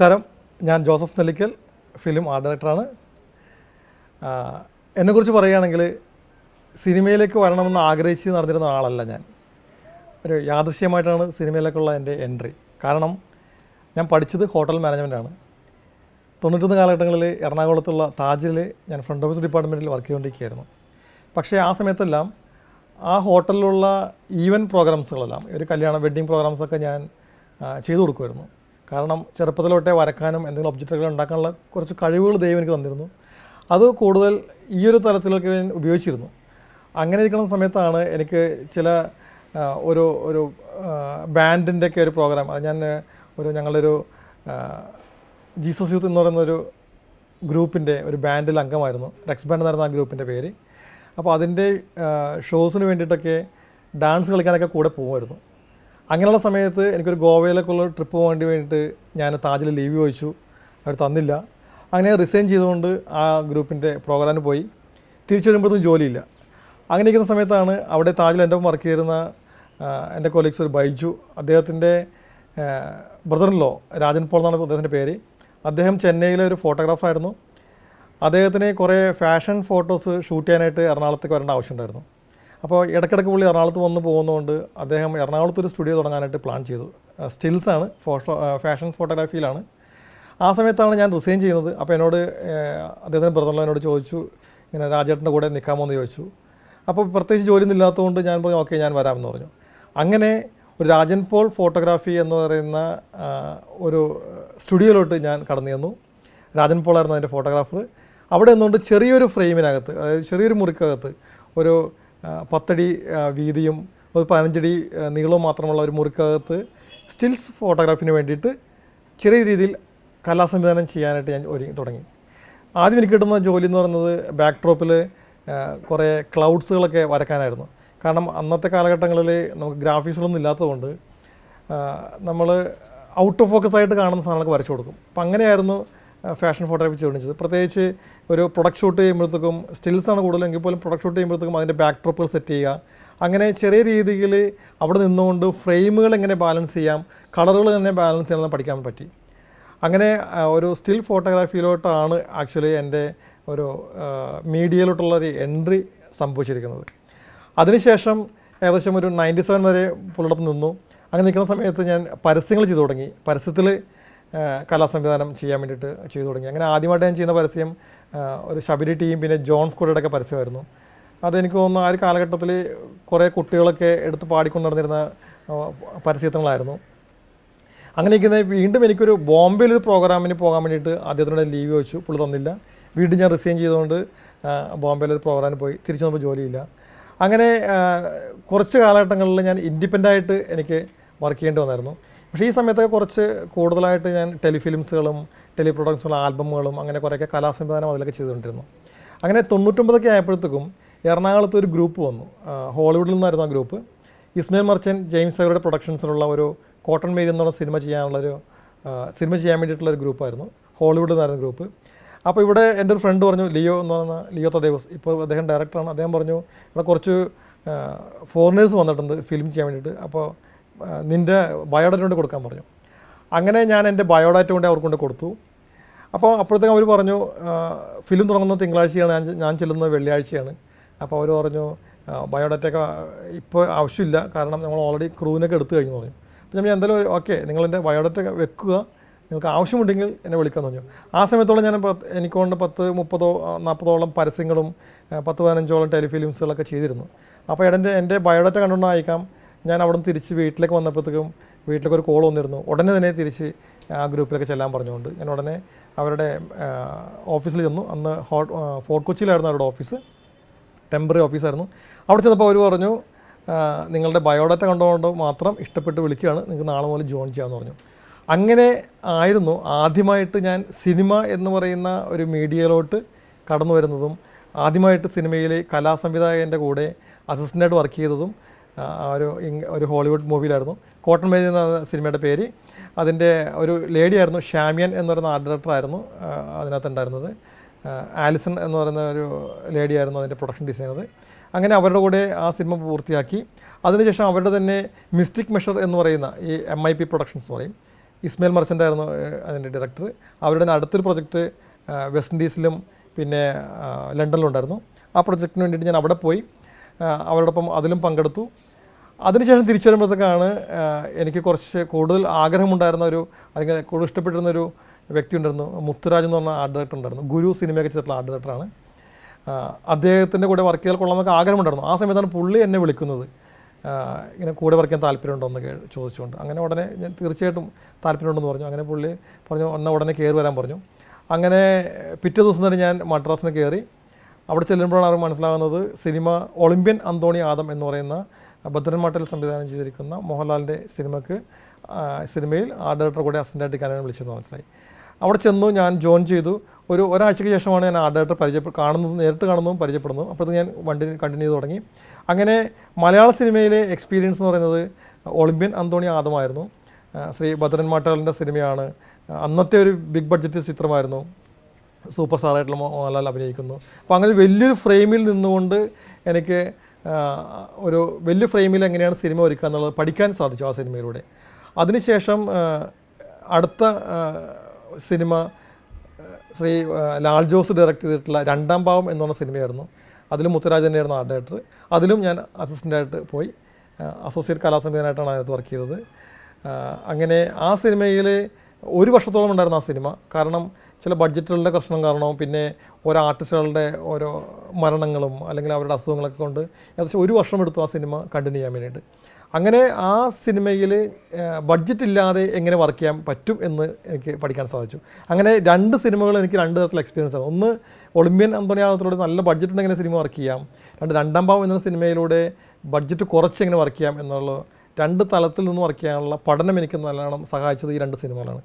നമസ്കാരം ഞാൻ Joseph Nellickal film art ഡയറക്ടറാണ് എന്നെക്കുറിച്ച് പറയുകയാണെങ്കിൽ സിനിമയിലേക്ക് വരണമെന്ന് ആഗ്രഹിച്ച് നടന്നിരുന്ന ആളല്ല ഞാൻ ഒരു യാദൃശ്യമായിട്ടാണ് സിനിമയിലേക്കുള്ള എൻ്റെ എൻട്രി കാരണം ഞാൻ പഠിച്ചത് ഹോട്ടൽ മാനേജ്മെൻറ്റാണ് തൊണ്ണൂറ്റൊന്ന് കാലഘട്ടങ്ങളിൽ എറണാകുളത്തുള്ള താജിൽ ഞാൻ ഫ്രണ്ട് ഓഫീസ് ഡിപ്പാർട്ട്മെൻറ്റിൽ വർക്ക് ചെയ്തുകൊണ്ടിരിക്കുകയായിരുന്നു പക്ഷേ ആ സമയത്തെല്ലാം ആ ഹോട്ടലിലുള്ള ഈവൻ പ്രോഗ്രാംസുകളെല്ലാം ഒരു കല്യാണ വെഡ്ഡിങ് പ്രോഗ്രാംസൊക്കെ ഞാൻ ചെയ്തു കൊടുക്കുമായിരുന്നു കാരണം ചെറുപ്പത്തിലോട്ടെ വരക്കാനും എന്തെങ്കിലും ഒബ്ജക്റ്റുകൾ ഉണ്ടാക്കാനുള്ള കുറച്ച് കഴിവുകൾ ദൈവം എനിക്ക് തന്നിരുന്നു അത് കൂടുതൽ ഈ ഒരു തലത്തിലേക്ക് ഞാൻ ഉപയോഗിച്ചിരുന്നു അങ്ങനെ ഇരിക്കുന്ന സമയത്താണ് എനിക്ക് ചില ഒരു ഒരു ബാൻഡിൻ്റെയൊക്കെ ഒരു പ്രോഗ്രാം അത് ഞാൻ ഒരു ഞങ്ങളൊരു ഒരു ജീസസ് യൂത്ത് എന്ന് പറയുന്ന ഒരു ഗ്രൂപ്പിൻ്റെ ഒരു ബാൻഡിൽ അംഗമായിരുന്നു റെക്സ് ബാൻഡ് എന്നായിരുന്നു ആ ഗ്രൂപ്പിൻ്റെ പേര് അപ്പോൾ അതിൻ്റെ ഷോസിന് വേണ്ടിയിട്ടൊക്കെ ഡാൻസ് കളിക്കാനൊക്കെ കൂടെ പോകുമായിരുന്നു അങ്ങനെയുള്ള സമയത്ത് എനിക്കൊരു ഗോവയിലേക്കുള്ള ട്രിപ്പ് പോകേണ്ടി വേണ്ടിയിട്ട് ഞാൻ താജിൽ ലീവ് ചോദിച്ചു അവർ തന്നില്ല അങ്ങനെ റിസൈൻ ചെയ്തുകൊണ്ട് ആ ഗ്രൂപ്പിൻ്റെ പ്രോഗ്രാമിന് പോയി തിരിച്ചു വരുമ്പോഴത്തും ജോലിയില്ല അങ്ങനെ ഇരിക്കുന്ന സമയത്താണ് അവിടെ താജിൽ എൻ്റെ ഒപ്പം വർക്ക് ചെയ്തിരുന്ന എൻ്റെ കൊലീഗ്സ് ഒരു ബൈജു അദ്ദേഹത്തിൻ്റെ ബ്രദറിൻലോ രാജൻ പോൾ എന്നാണ് അദ്ദേഹത്തിൻ്റെ പേര് അദ്ദേഹം ചെന്നൈയിലെ ഒരു ഫോട്ടോഗ്രാഫറായിരുന്നു അദ്ദേഹത്തിന് കുറേ ഫാഷൻ ഫോട്ടോസ് ഷൂട്ട് ചെയ്യാനായിട്ട് എറണാകുളത്തേക്ക് വരേണ്ട ആവശ്യമുണ്ടായിരുന്നു അപ്പോൾ ഇടയ്ക്കിടയ്ക്ക് പുള്ളി എറണാകുളത്ത് വന്ന് പോകുന്നതുകൊണ്ട് അദ്ദേഹം എറണാകുളത്ത് ഒരു സ്റ്റുഡിയോ തുടങ്ങാനായിട്ട് പ്ലാൻ ചെയ്തു സ്റ്റിൽസാണ് ഫോട്ടോ ഫാഷൻ ഫോട്ടോഗ്രാഫിയിലാണ് ആ സമയത്താണ് ഞാൻ റിസൈൻ ചെയ്യുന്നത് അപ്പോൾ എന്നോട് അദ്ദേഹത്തിൻ്റെ ബ്രദറിനോ എന്നോട് ചോദിച്ചു ഇങ്ങനെ രാജേട്ടൻ്റെ കൂടെ നിൽക്കാമോ എന്ന് ചോദിച്ചു അപ്പോൾ പ്രത്യേകിച്ച് ജോലിയൊന്നും ഇല്ലാത്തതുകൊണ്ട് ഞാൻ പറഞ്ഞു ഓക്കെ ഞാൻ വരാമെന്ന് പറഞ്ഞു അങ്ങനെ ഒരു രാജൻ പോൾ ഫോട്ടോഗ്രാഫി എന്ന് പറയുന്ന ഒരു സ്റ്റുഡിയോയിലോട്ട് ഞാൻ കടന്നു തന്നു രാജൻ പോളായിരുന്നു അതിൻ്റെ ഫോട്ടോഗ്രാഫർ അവിടെ നിന്നുകൊണ്ട് ചെറിയൊരു ഫ്രെയിമിനകത്ത് അതായത് ചെറിയൊരു മുറിക്കകത്ത് ഒരു പത്തടി വീതിയും ഒരു പതിനഞ്ചടി നീളവും മാത്രമുള്ള ഒരു മുറിക്കകത്ത് സ്റ്റിൽസ് ഫോട്ടോഗ്രാഫിന് വേണ്ടിയിട്ട് ചെറിയ രീതിയിൽ കലാ സംവിധാനം ചെയ്യാനായിട്ട് ഞാൻ ഒരുങ്ങി തുടങ്ങി ആദ്യം എനിക്ക് കിട്ടുന്ന ജോലി എന്ന് പറയുന്നത് ബാക്ക് കുറേ ക്ലൗഡ്സുകളൊക്കെ വരക്കാനായിരുന്നു കാരണം അന്നത്തെ കാലഘട്ടങ്ങളിൽ നമുക്ക് ഗ്രാഫിക്സുകളൊന്നും ഇല്ലാത്തതുകൊണ്ട് നമ്മൾ ഔട്ട് ഓഫ് ഫോക്കസ് ആയിട്ട് കാണുന്ന സാധനങ്ങളൊക്കെ വരച്ചു കൊടുക്കും അപ്പം അങ്ങനെയായിരുന്നു ഫാഷൻ ഫോട്ടോഗ്രാഫി ചൂണ്ടിച്ചത് പ്രത്യേകിച്ച് ഒരു പ്രൊഡക്റ്റ് ഷൂട്ട് ചെയ്യുമ്പോഴത്തേക്കും സ്റ്റിൽസാണ് കൂടുതലും എങ്കിൽ പോലും പ്രൊഡക്റ്റ് ഷൂട്ട് ചെയ്യുമ്പോഴത്തേക്കും അതിൻ്റെ ബാക്ക് ഡ്രോപ്പുകൾ സെറ്റ് ചെയ്യുക അങ്ങനെ ചെറിയ രീതിയിൽ അവിടെ നിന്നുകൊണ്ട് ഫ്രെയിമുകൾ എങ്ങനെ ബാലൻസ് ചെയ്യാം കളറുകൾ എങ്ങനെ ബാലൻസ് ചെയ്യണമെന്ന് പഠിക്കാൻ പറ്റി അങ്ങനെ ഒരു സ്റ്റിൽ ഫോട്ടോഗ്രാഫിയിലോട്ടാണ് ആക്ച്വലി എൻ്റെ ഒരു മീഡിയയിലോട്ടുള്ള ഒരു എൻട്രി സംഭവിച്ചിരിക്കുന്നത് അതിനുശേഷം ഏകദേശം ഒരു നയൻറ്റി സെവൻ വരെ പുള്ളിടത്ത് നിന്നു അങ്ങനെ നിൽക്കുന്ന സമയത്ത് ഞാൻ പരസ്യങ്ങൾ ചെയ്തു തുടങ്ങി പരസ്യത്തിൽ കലാസംവിധാനം ചെയ്യാൻ വേണ്ടിയിട്ട് ചെയ്തു തുടങ്ങി അങ്ങനെ ആദ്യമായിട്ട് ഞാൻ ചെയ്യുന്ന പരസ്യം ഒരു ശബരി ടീം പിന്നെ ജോൺ സ്കൂടയുടെ ഒക്കെ പരസ്യമായിരുന്നു അതെനിക്ക് തോന്നുന്നു ആ ഒരു കാലഘട്ടത്തിൽ കുറേ കുട്ടികളൊക്കെ എടുത്ത് പാടിക്കൊണ്ട് നടന്നിരുന്ന പരസ്യങ്ങളായിരുന്നു അങ്ങനെ ഇരിക്കുന്ന വീണ്ടും എനിക്കൊരു ബോംബെയിൽ ഒരു പ്രോഗ്രാമിന് പോകാൻ വേണ്ടിയിട്ട് അദ്ദേഹത്തിനോട് ലീവ് വെച്ചു പുള്ളി തന്നില്ല വീണ്ടും ഞാൻ റിസൈൻ ചെയ്തുകൊണ്ട് ബോംബെയിൽ ഒരു പ്രോഗ്രാമിന് പോയി തിരിച്ചു വന്നപ്പോൾ ജോലിയില്ല അങ്ങനെ കുറച്ച് കാലഘട്ടങ്ങളിൽ ഞാൻ ഇൻഡിപെൻഡൻ്റ് ആയിട്ട് എനിക്ക് വർക്ക് ചെയ്യേണ്ടി വന്നായിരുന്നു പക്ഷേ ഈ സമയത്തൊക്കെ കുറച്ച് കൂടുതലായിട്ട് ഞാൻ ടെലിഫിലിംസുകളും ടെലി ആൽബമുകളും അങ്ങനെ കുറേയൊക്കെ സംവിധാനം അതിലൊക്കെ ചെയ്തുകൊണ്ടിരുന്നു അങ്ങനെ തൊണ്ണൂറ്റൊമ്പതൊക്കെ ആയപ്പോഴത്തേക്കും എറണാകുളത്ത് ഒരു ഗ്രൂപ്പ് വന്നു ഹോളിവുഡിൽ നിന്നായിരുന്നു ആ ഗ്രൂപ്പ് ഇസ്മയിൽ മർച്ചൻ ജെയിംസ് അവരുടെ പ്രൊഡക്ഷൻസിലുള്ള ഒരു കോട്ടൺ മേരി എന്നുള്ള സിനിമ ചെയ്യാനുള്ളൊരു സിനിമ ചെയ്യാൻ വേണ്ടിയിട്ടുള്ള ഒരു ഗ്രൂപ്പായിരുന്നു ഹോളിവുഡിൽ നിന്നായിരുന്നു ഗ്രൂപ്പ് അപ്പോൾ ഇവിടെ എൻ്റെ ഒരു ഫ്രണ്ട് പറഞ്ഞു ലിയോ എന്ന് പറയുന്ന ലിയോ തദേവസ് ഇപ്പോൾ അദ്ദേഹം ഡയറക്ടറാണ് അദ്ദേഹം പറഞ്ഞു ഇവിടെ കുറച്ച് ഫോറിനേഴ്സ് വന്നിട്ടുണ്ട് ഫിലിം ചെയ്യാൻ വേണ്ടിയിട്ട് അപ്പോൾ നിൻ്റെ ബയോഡാറ്റ കൊണ്ട് കൊടുക്കാൻ പറഞ്ഞു അങ്ങനെ ഞാൻ എൻ്റെ ബയോഡാറ്റ കൊണ്ട് അവർക്കൊണ്ട് കൊണ്ട് കൊടുത്തു അപ്പോൾ അപ്പോഴത്തേക്കും അവർ പറഞ്ഞു ഫിലിം തുടങ്ങുന്ന തിങ്കളാഴ്ചയാണ് ഞാൻ ഞാൻ ചെല്ലുന്നത് വെള്ളിയാഴ്ചയാണ് അപ്പോൾ അവർ പറഞ്ഞു ബയോഡാറ്റ ഇപ്പോൾ ആവശ്യമില്ല കാരണം നമ്മൾ ഓൾറെഡി ക്രൂവിനൊക്കെ എടുത്തു കഴിഞ്ഞു പറഞ്ഞു അപ്പോൾ ഞാൻ എന്തായാലും ഓക്കെ നിങ്ങളെൻ്റെ ബയോഡാറ്റ വെക്കുക നിങ്ങൾക്ക് ആവശ്യമുണ്ടെങ്കിൽ എന്നെ വിളിക്കാൻ പറഞ്ഞു ആ സമയത്തോളം ഞാൻ പത്ത് കൊണ്ട് പത്ത് മുപ്പതോ നാൽപ്പതോളം പരസ്യങ്ങളും പത്ത് പതിനഞ്ചോളം ടെലിഫിലിംസുകളൊക്കെ ചെയ്തിരുന്നു അപ്പോൾ എടൻ്റെ എൻ്റെ ബയോഡാറ്റ കണ്ടുകൊണ്ടായിരിക്കാം ഞാൻ അവിടെ നിന്ന് തിരിച്ച് വീട്ടിലേക്ക് വന്നപ്പോഴത്തേക്കും വീട്ടിലേക്ക് ഒരു കോൾ വന്നിരുന്നു ഉടനെ തന്നെ തിരിച്ച് ആ ഗ്രൂപ്പിലേക്ക് ചെല്ലാൻ പറഞ്ഞുകൊണ്ട് ഞാൻ ഉടനെ അവരുടെ ഓഫീസിൽ ചെന്നു അന്ന് ഹോട്ട് ഫോർട്ട് കൊച്ചിയിലായിരുന്നു അവരുടെ ഓഫീസ് ടെമ്പററി ഓഫീസായിരുന്നു അവിടെ ചെന്നപ്പോൾ അവർ പറഞ്ഞു നിങ്ങളുടെ ബയോഡാറ്റ കണ്ടുകൊണ്ട് മാത്രം ഇഷ്ടപ്പെട്ട് വിളിക്കുകയാണ് നിങ്ങൾക്ക് നാളെ മുതൽ ജോയിൻ ചെയ്യാമെന്ന് പറഞ്ഞു അങ്ങനെ ആയിരുന്നു ആദ്യമായിട്ട് ഞാൻ സിനിമ എന്ന് പറയുന്ന ഒരു മീഡിയയിലോട്ട് കടന്നു വരുന്നതും ആദ്യമായിട്ട് സിനിമയിലെ കലാസംവിധായകൻ്റെ കൂടെ അസിസ്റ്റൻ്റായിട്ട് വർക്ക് ചെയ്തതും ഒരു ഒരു ഹോളിവുഡ് മൂവിയിലായിരുന്നു കോട്ടൺ മേജ് എന്ന സിനിമയുടെ പേര് അതിൻ്റെ ഒരു ലേഡി ആയിരുന്നു ഷാമിയൻ എന്ന് പറയുന്ന ആർട്ട് ഡയറക്ടറായിരുന്നു അതിനകത്തുണ്ടായിരുന്നത് ആലിസൺ എന്ന് പറയുന്ന ഒരു ലേഡി ആയിരുന്നു അതിൻ്റെ പ്രൊഡക്ഷൻ ഡിസൈനർ അങ്ങനെ അവരുടെ കൂടെ ആ സിനിമ പൂർത്തിയാക്കി അതിനുശേഷം അവരുടെ തന്നെ മിസ്റ്റിക് മെഷർ എന്ന് പറയുന്ന ഈ എം ഐ പി പ്രൊഡക്ഷൻസ് പറയും ഇസ്മയിൽ മർച്ചൻ്റ് ആയിരുന്നു അതിൻ്റെ ഡയറക്ടർ അവരുടെ തന്നെ അടുത്തൊരു പ്രൊജക്റ്റ് വെസ്റ്റ് ഇൻഡീസിലും പിന്നെ ലണ്ടനിലും ഉണ്ടായിരുന്നു ആ പ്രൊജക്റ്റിന് വേണ്ടിയിട്ട് ഞാൻ അവിടെ പോയി അവരോടൊപ്പം അതിലും പങ്കെടുത്തു അതിനുശേഷം തിരിച്ചു വരുമ്പോഴത്തേക്കാണ് എനിക്ക് കുറച്ച് കൂടുതൽ ആഗ്രഹമുണ്ടായിരുന്ന ഒരു അല്ലെങ്കിൽ കൂടുതൽ ഇഷ്ടപ്പെട്ടിരുന്ന ഒരു വ്യക്തി ഉണ്ടായിരുന്നു മുത്തുരാജ് എന്ന് പറഞ്ഞ ആർട്ട് ഡയറക്ടർ ഉണ്ടായിരുന്നു ഗുരു സിനിമയൊക്കെ ചെയ്തിട്ടുള്ള ആർട്ട് ഡയറക്ടറാണ് അദ്ദേഹത്തിൻ്റെ കൂടെ വർക്ക് ചെയ്താൽ കൊള്ളാമെന്നൊക്കെ ആഗ്രഹമുണ്ടായിരുന്നു ആ സമയത്താണ് പുള്ളി എന്നെ വിളിക്കുന്നത് ഇങ്ങനെ കൂടെ വർക്ക് ചെയ്യാൻ താല്പര്യമുണ്ടോ എന്ന് ചോദിച്ചുകൊണ്ട് അങ്ങനെ ഉടനെ ഞാൻ തീർച്ചയായിട്ടും താല്പര്യമുണ്ടെന്ന് പറഞ്ഞു അങ്ങനെ പുള്ളി പറഞ്ഞു എന്നാൽ ഉടനെ കയറി വരാൻ പറഞ്ഞു അങ്ങനെ പിറ്റേ ദിവസം തന്നെ ഞാൻ മദ്രാസിന് കയറി അവിടെ ചെല്ലുമ്പോഴാണ് അവർക്ക് മനസ്സിലാകുന്നത് സിനിമ ഒളിമ്പ്യൻ അന്തോണി ആദം എന്ന് പറയുന്ന ഭദ്രൻമാട്ടിൽ സംവിധാനം ചെയ്തിരിക്കുന്ന മോഹൻലാലിൻ്റെ സിനിമയ്ക്ക് സിനിമയിൽ ആ ഡയറക്ടർ കൂടെ അസിസ്റ്റൻ്റായിട്ട് കാനാണ് വിളിച്ചതെന്ന് മനസ്സിലായി അവിടെ ചെന്നു ഞാൻ ജോയിൻ ചെയ്തു ഒരു ഒരാഴ്ചയ്ക്ക് ശേഷമാണ് ഞാൻ ആ ഡയറക്ടർ പരിചയ കാണുന്നതും നേരിട്ട് കാണുന്നതും പരിചയപ്പെടുന്നതും അപ്പോഴത്തേക്ക് ഞാൻ വണ്ടി കണ്ടിന്യൂ ചെയ്ത് തുടങ്ങി അങ്ങനെ മലയാള സിനിമയിലെ എക്സ്പീരിയൻസ് എന്ന് പറയുന്നത് ഒളിമ്പ്യൻ അന്തോണി ആദമായിരുന്നു ശ്രീ ഭദ്രൻ മാട്ടാലിൻ്റെ സിനിമയാണ് അന്നത്തെ ഒരു ബിഗ് ബഡ്ജറ്റ് ചിത്രമായിരുന്നു സൂപ്പർ സ്റ്റാറായിട്ടുള്ള മോഹൻലാൽ അഭിനയിക്കുന്നു അപ്പോൾ അങ്ങനെ വലിയൊരു ഫ്രെയിമിൽ നിന്നുകൊണ്ട് എനിക്ക് ഒരു വലിയ ഫ്രെയിമിൽ എങ്ങനെയാണ് സിനിമ ഒരുക്കുക എന്നുള്ളത് പഠിക്കാൻ സാധിച്ചു ആ സിനിമയിലൂടെ അതിനുശേഷം അടുത്ത സിനിമ ശ്രീ ലാൽ ജോസ് ഡയറക്റ്റ് ചെയ്തിട്ടുള്ള രണ്ടാം ഭാവം എന്ന് പറഞ്ഞ സിനിമയായിരുന്നു അതിലും മുത്തുരാജനായിരുന്നു ആർട്ട് ഡയറക്ടർ അതിലും ഞാൻ അസിസ്റ്റൻ്റായിട്ട് പോയി അസോസിയേറ്റ് കലാസംവിധാനമായിട്ടാണ് അതിനകത്ത് വർക്ക് ചെയ്തത് അങ്ങനെ ആ സിനിമയിൽ ഒരു വർഷത്തോളം ഉണ്ടായിരുന്നു ആ സിനിമ കാരണം ചില ബഡ്ജറ്റുകളുടെ പ്രശ്നം കാരണവും പിന്നെ ഓരോ ആർട്ടിസ്റ്റുകളുടെ ഓരോ മരണങ്ങളും അല്ലെങ്കിൽ അവരുടെ അസുഖങ്ങളൊക്കെ കൊണ്ട് ഏകദേശം ഒരു വർഷം എടുത്തു ആ സിനിമ കണ്ടിന്യൂ ചെയ്യാൻ വേണ്ടിയിട്ട് അങ്ങനെ ആ സിനിമയിൽ ബഡ്ജറ്റ് ഇല്ലാതെ എങ്ങനെ വർക്ക് ചെയ്യാൻ പറ്റും എന്ന് എനിക്ക് പഠിക്കാൻ സാധിച്ചു അങ്ങനെ രണ്ട് സിനിമകൾ എനിക്ക് രണ്ട് തരത്തിലുള്ള എക്സ്പീരിയൻസ് ആണ് ഒന്ന് ഒളിമ്പ്യൻ അന്തോണിയാകത്തിലൂടെ നല്ല ബഡ്ജറ്റ് ഉണ്ടെങ്കിൽ സിനിമ വർക്ക് ചെയ്യാം രണ്ട് രണ്ടാം ഭാവം എന്ന സിനിമയിലൂടെ ബഡ്ജറ്റ് കുറച്ച് എങ്ങനെ വർക്ക് ചെയ്യാം എന്നുള്ള രണ്ട് തലത്തിൽ നിന്ന് വർക്ക് ചെയ്യാനുള്ള പഠനം എനിക്ക് നല്ലോണം സഹായിച്ചത് ഈ രണ്ട് സിനിമകളാണ്